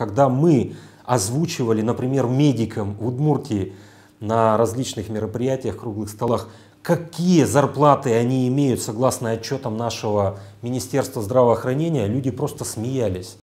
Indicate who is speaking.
Speaker 1: когда мы озвучивали, например, медикам в Удмуртии на различных мероприятиях, круглых столах, какие зарплаты они имеют согласно отчетам нашего Министерства здравоохранения, люди просто смеялись.